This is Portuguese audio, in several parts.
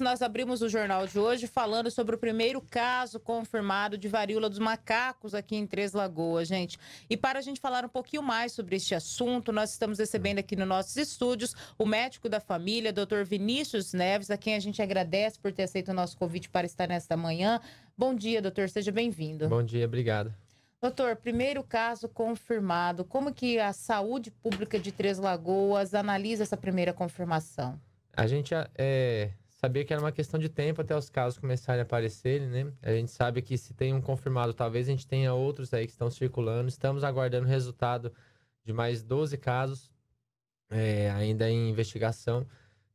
Nós abrimos o jornal de hoje falando sobre o primeiro caso confirmado de varíola dos macacos aqui em Três Lagoas, gente. E para a gente falar um pouquinho mais sobre este assunto, nós estamos recebendo aqui nos nossos estúdios o médico da família, doutor Vinícius Neves, a quem a gente agradece por ter aceito o nosso convite para estar nesta manhã. Bom dia, doutor, seja bem-vindo. Bom dia, obrigado. Doutor, primeiro caso confirmado. Como que a saúde pública de Três Lagoas analisa essa primeira confirmação? A gente é, sabia que era uma questão de tempo até os casos começarem a aparecer, né? A gente sabe que se tem um confirmado, talvez a gente tenha outros aí que estão circulando. Estamos aguardando o resultado de mais 12 casos é, ainda em investigação.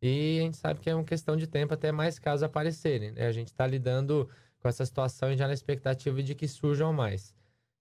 E a gente sabe que é uma questão de tempo até mais casos aparecerem. Né? A gente está lidando com essa situação e já na expectativa de que surjam mais.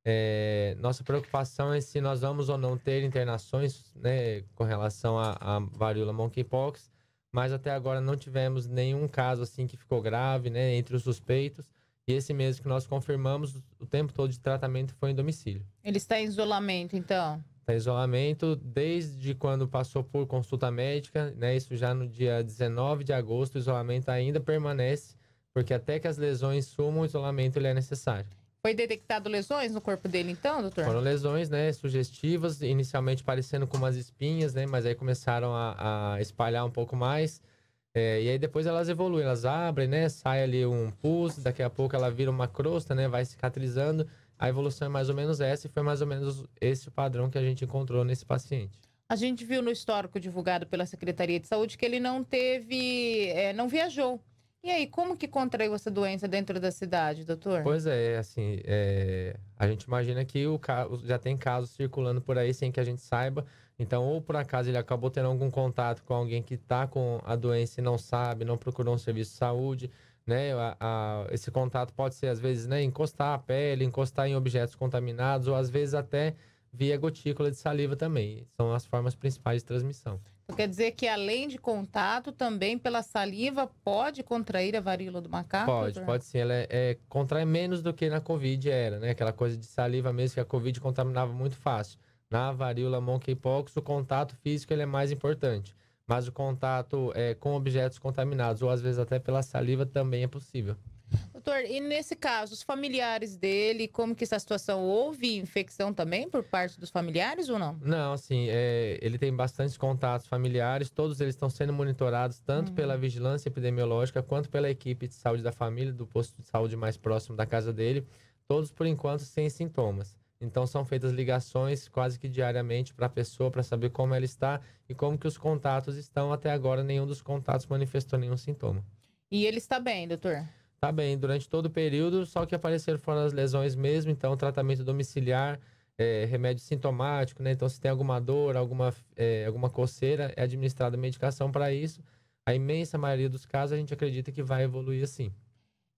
É, nossa preocupação é se nós vamos ou não ter internações né, com relação à varíola monkeypox mas até agora não tivemos nenhum caso assim que ficou grave, né, entre os suspeitos. E esse mês que nós confirmamos, o tempo todo de tratamento foi em domicílio. Ele está em isolamento, então? Está em isolamento desde quando passou por consulta médica, né? Isso já no dia 19 de agosto, o isolamento ainda permanece, porque até que as lesões sumam, o isolamento ele é necessário. Foi detectado lesões no corpo dele, então, doutor? Foram lesões, né, sugestivas, inicialmente parecendo com umas espinhas, né, mas aí começaram a, a espalhar um pouco mais. É, e aí depois elas evoluem, elas abrem, né, sai ali um pulso, daqui a pouco ela vira uma crosta, né, vai cicatrizando. A evolução é mais ou menos essa e foi mais ou menos esse o padrão que a gente encontrou nesse paciente. A gente viu no histórico divulgado pela Secretaria de Saúde que ele não teve, é, não viajou e aí, como que contraiu essa doença dentro da cidade, doutor? Pois é, assim, é... a gente imagina que o já tem casos circulando por aí sem que a gente saiba. Então, ou por acaso ele acabou tendo algum contato com alguém que está com a doença e não sabe, não procurou um serviço de saúde, né? A, a... esse contato pode ser, às vezes, né, encostar a pele, encostar em objetos contaminados, ou às vezes até via gotícula de saliva também. São as formas principais de transmissão. Então, quer dizer que além de contato, também pela saliva pode contrair a varíola do macaco? Pode, pode sim. Ela é, é, contrai menos do que na Covid era, né? Aquela coisa de saliva mesmo que a Covid contaminava muito fácil. Na varíola monkeypox, o contato físico ele é mais importante. Mas o contato é, com objetos contaminados, ou às vezes até pela saliva, também é possível. Doutor, e nesse caso, os familiares dele, como que está a situação? Houve infecção também por parte dos familiares ou não? Não, assim, é, ele tem bastantes contatos familiares, todos eles estão sendo monitorados tanto uhum. pela vigilância epidemiológica quanto pela equipe de saúde da família, do posto de saúde mais próximo da casa dele, todos por enquanto sem sintomas. Então são feitas ligações quase que diariamente para a pessoa para saber como ela está e como que os contatos estão. Até agora nenhum dos contatos manifestou nenhum sintoma. E ele está bem, doutor? Tá bem, durante todo o período, só que apareceram fora as lesões mesmo, então tratamento domiciliar, é, remédio sintomático, né? Então, se tem alguma dor, alguma, é, alguma coceira, é administrada medicação para isso. A imensa maioria dos casos a gente acredita que vai evoluir assim.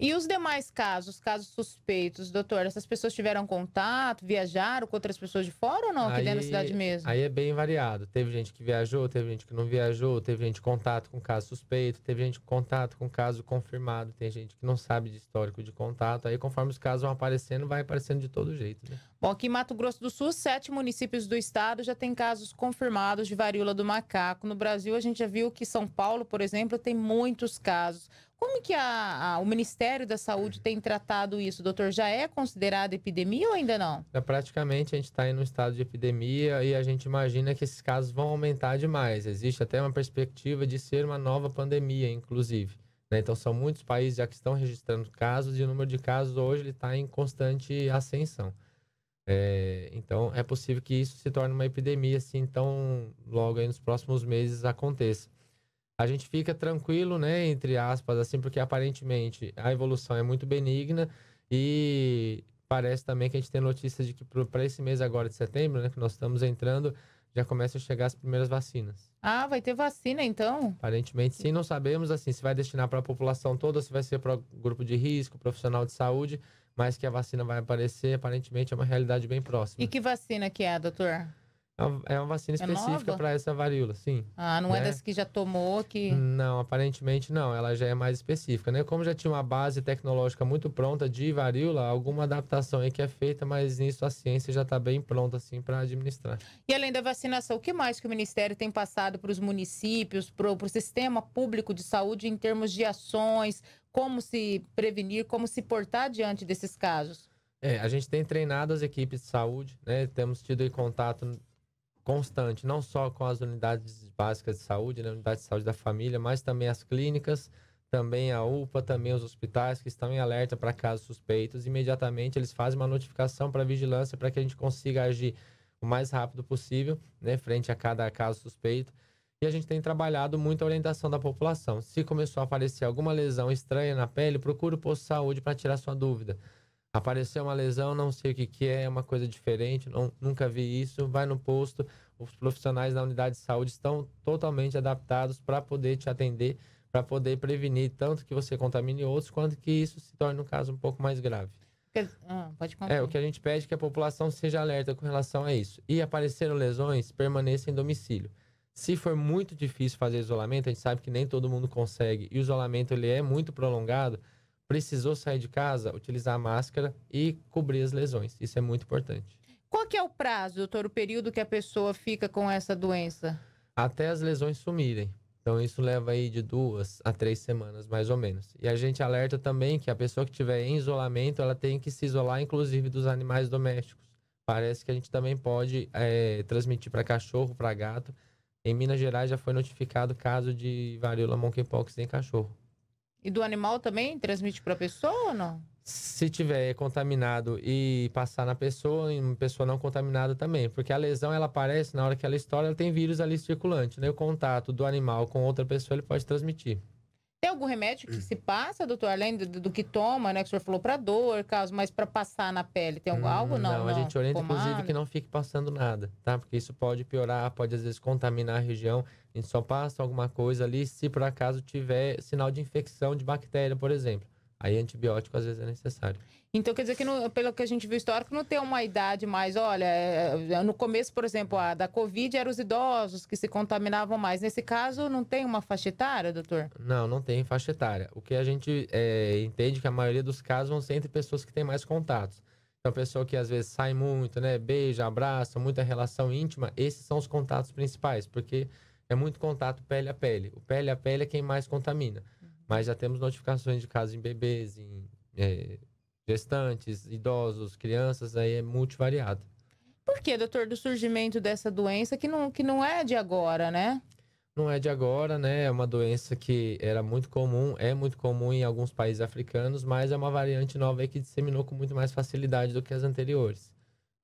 E os demais casos, casos suspeitos, doutor, essas pessoas tiveram contato, viajaram com outras pessoas de fora ou não? Aqui aí, dentro da cidade mesmo? Aí é bem variado. Teve gente que viajou, teve gente que não viajou, teve gente em contato com caso suspeito, teve gente em contato com caso confirmado, tem gente que não sabe de histórico de contato. Aí, conforme os casos vão aparecendo, vai aparecendo de todo jeito. Né? Bom, aqui em Mato Grosso do Sul, sete municípios do estado já tem casos confirmados de varíola do macaco. No Brasil, a gente já viu que São Paulo, por exemplo, tem muitos casos. Como que a, a, o Ministério da Saúde tem tratado isso, doutor? Já é considerado epidemia ou ainda não? É, praticamente a gente está em um estado de epidemia e a gente imagina que esses casos vão aumentar demais. Existe até uma perspectiva de ser uma nova pandemia, inclusive. Né? Então são muitos países já que estão registrando casos e o número de casos hoje está em constante ascensão. É, então é possível que isso se torne uma epidemia, assim, então logo nos próximos meses aconteça a gente fica tranquilo, né, entre aspas, assim, porque aparentemente a evolução é muito benigna e parece também que a gente tem notícia de que para esse mês agora de setembro, né, que nós estamos entrando, já começam a chegar as primeiras vacinas. Ah, vai ter vacina então? Aparentemente sim, não sabemos assim se vai destinar para a população toda, se vai ser para grupo de risco, profissional de saúde, mas que a vacina vai aparecer, aparentemente é uma realidade bem próxima. E que vacina que é, doutor? É, é uma vacina é específica é para essa varíola, sim. Ah, não é né? é das que já tomou que. Não, aparentemente não. Ela já é mais específica, né? Como já tinha uma base tecnológica muito pronta de varíola, alguma adaptação aí que é feita, mas nisso a ciência já está bem pronta, assim, para administrar. E além da vacinação, o que mais que o Ministério tem passado para os municípios, para o sistema público de saúde em termos de ações, como se prevenir, como se portar diante desses casos? É, a gente tem treinado as equipes de saúde, né? Temos tido contato constante, não só com as unidades básicas de saúde, né, unidade de saúde da família, mas também as clínicas, também a UPA, também os hospitais que estão em alerta para casos suspeitos. Imediatamente eles fazem uma notificação para a vigilância para que a gente consiga agir o mais rápido possível, né, frente a cada caso suspeito. E a gente tem trabalhado muito a orientação da população. Se começou a aparecer alguma lesão estranha na pele, procure o posto de saúde para tirar sua dúvida apareceu uma lesão, não sei o que, que é, é uma coisa diferente, não, nunca vi isso, vai no posto, os profissionais da unidade de saúde estão totalmente adaptados para poder te atender, para poder prevenir tanto que você contamine outros, quanto que isso se torne um caso um pouco mais grave. Ah, pode É, o que a gente pede é que a população seja alerta com relação a isso. E apareceram lesões, permaneça em domicílio. Se for muito difícil fazer isolamento, a gente sabe que nem todo mundo consegue, e o isolamento ele é muito prolongado, precisou sair de casa, utilizar máscara e cobrir as lesões. Isso é muito importante. Qual que é o prazo, doutor, o período que a pessoa fica com essa doença? Até as lesões sumirem. Então isso leva aí de duas a três semanas, mais ou menos. E a gente alerta também que a pessoa que estiver em isolamento, ela tem que se isolar, inclusive, dos animais domésticos. Parece que a gente também pode é, transmitir para cachorro, para gato. Em Minas Gerais já foi notificado caso de varíola monkeypox em cachorro. E do animal também transmite para a pessoa ou não? Se tiver contaminado e passar na pessoa, em uma pessoa não contaminada também, porque a lesão ela aparece na hora que ela estoura, ela tem vírus ali circulante, né? O contato do animal com outra pessoa ele pode transmitir. Tem algum remédio que hum. se passa, doutor, além do, do que toma, né? Que o senhor falou para dor, caso, mas para passar na pele, tem algum, hum, algo? Não, não, a gente orienta, pomada. inclusive, que não fique passando nada, tá? Porque isso pode piorar, pode às vezes contaminar a região. A gente só passa alguma coisa ali se por acaso tiver sinal de infecção de bactéria, por exemplo. Aí antibiótico às vezes é necessário. Então, quer dizer que, no, pelo que a gente viu histórico, não tem uma idade mais. Olha, é, é, no começo, por exemplo, a da Covid eram os idosos que se contaminavam mais. Nesse caso, não tem uma faixa etária, doutor? Não, não tem faixa etária. O que a gente é, entende que a maioria dos casos vão ser entre pessoas que têm mais contatos. Então, pessoa que às vezes sai muito, né? Beija, abraça, muita relação íntima. Esses são os contatos principais, porque é muito contato pele a pele. O pele a pele é quem mais contamina. Uhum. Mas já temos notificações de casos em bebês, em é, gestantes, idosos, crianças, aí é multivariado. Por que, doutor, do surgimento dessa doença que não, que não é de agora, né? Não é de agora, né? É uma doença que era muito comum, é muito comum em alguns países africanos, mas é uma variante nova aí que disseminou com muito mais facilidade do que as anteriores.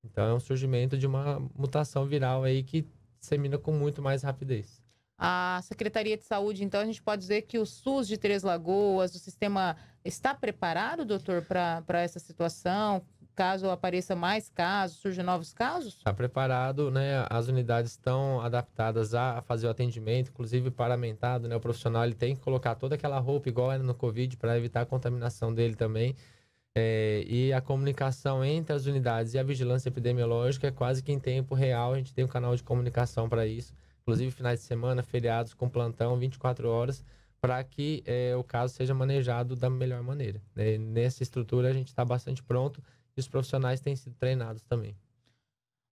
Então é um surgimento de uma mutação viral aí que dissemina com muito mais rapidez. A Secretaria de Saúde, então, a gente pode dizer que o SUS de Três Lagoas, o sistema está preparado, doutor, para essa situação? Caso apareça mais casos, surjam novos casos? Está preparado, né? As unidades estão adaptadas a fazer o atendimento, inclusive paramentado, né? O profissional ele tem que colocar toda aquela roupa igual era no Covid para evitar a contaminação dele também. É, e a comunicação entre as unidades e a vigilância epidemiológica é quase que em tempo real. A gente tem um canal de comunicação para isso inclusive finais de semana, feriados com plantão, 24 horas, para que é, o caso seja manejado da melhor maneira. Né? Nessa estrutura a gente está bastante pronto e os profissionais têm sido treinados também.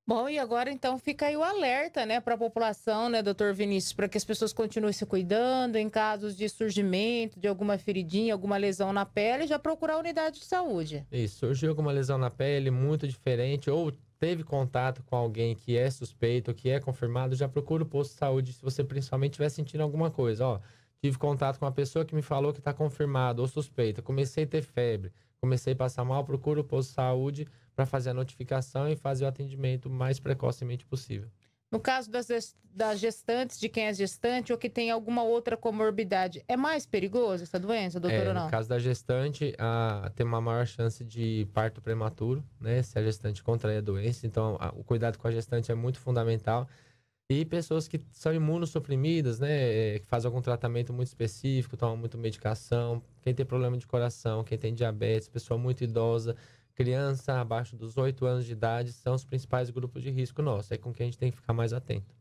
Bom, e agora então fica aí o alerta, né, para a população, né, doutor Vinícius, para que as pessoas continuem se cuidando em casos de surgimento de alguma feridinha, alguma lesão na pele, já procurar a unidade de saúde. Isso, surgiu alguma lesão na pele muito diferente ou teve contato com alguém que é suspeito, que é confirmado, já procura o posto de saúde se você principalmente estiver sentindo alguma coisa. Ó, tive contato com uma pessoa que me falou que está confirmado ou suspeita, comecei a ter febre, comecei a passar mal, procura o posto de saúde para fazer a notificação e fazer o atendimento o mais precocemente possível. No caso das, das gestantes, de quem é gestante ou que tem alguma outra comorbidade, é mais perigoso essa doença, doutor, é, ou não? No caso da gestante, a, tem uma maior chance de parto prematuro, né? Se a gestante contrair a doença. Então, a, o cuidado com a gestante é muito fundamental. E pessoas que são imunossuprimidas, né? É, que fazem algum tratamento muito específico, tomam muita medicação. Quem tem problema de coração, quem tem diabetes, pessoa muito idosa criança abaixo dos 8 anos de idade são os principais grupos de risco nosso. É com quem a gente tem que ficar mais atento.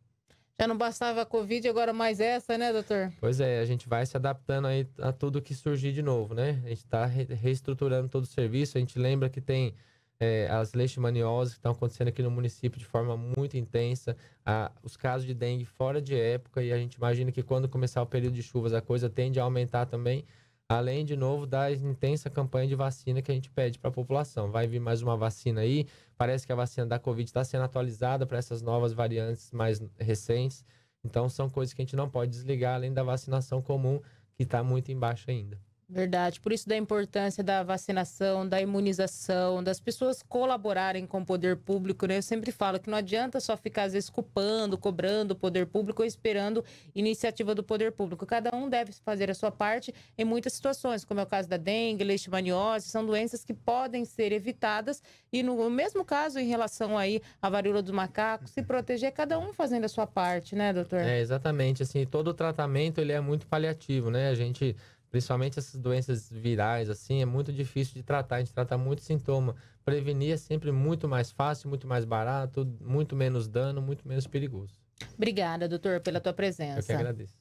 Já não bastava a Covid, agora mais essa, né, doutor? Pois é, a gente vai se adaptando aí a tudo que surgir de novo, né? A gente está reestruturando todo o serviço. A gente lembra que tem é, as leishmanioses que estão acontecendo aqui no município de forma muito intensa, a, os casos de dengue fora de época, e a gente imagina que quando começar o período de chuvas a coisa tende a aumentar também. Além, de novo, da intensa campanha de vacina que a gente pede para a população. Vai vir mais uma vacina aí. Parece que a vacina da Covid está sendo atualizada para essas novas variantes mais recentes. Então, são coisas que a gente não pode desligar, além da vacinação comum, que está muito embaixo ainda. Verdade. Por isso da importância da vacinação, da imunização, das pessoas colaborarem com o poder público, né? Eu sempre falo que não adianta só ficar às vezes culpando, cobrando o poder público ou esperando iniciativa do poder público. Cada um deve fazer a sua parte em muitas situações, como é o caso da dengue, leishmaniose, são doenças que podem ser evitadas e no mesmo caso em relação aí à varíola do macaco, se proteger cada um fazendo a sua parte, né, doutor? É, exatamente, assim, todo o tratamento ele é muito paliativo, né? A gente principalmente essas doenças virais, assim, é muito difícil de tratar. A gente trata muito sintoma. Prevenir é sempre muito mais fácil, muito mais barato, muito menos dano, muito menos perigoso. Obrigada, doutor, pela tua presença. Eu que agradeço.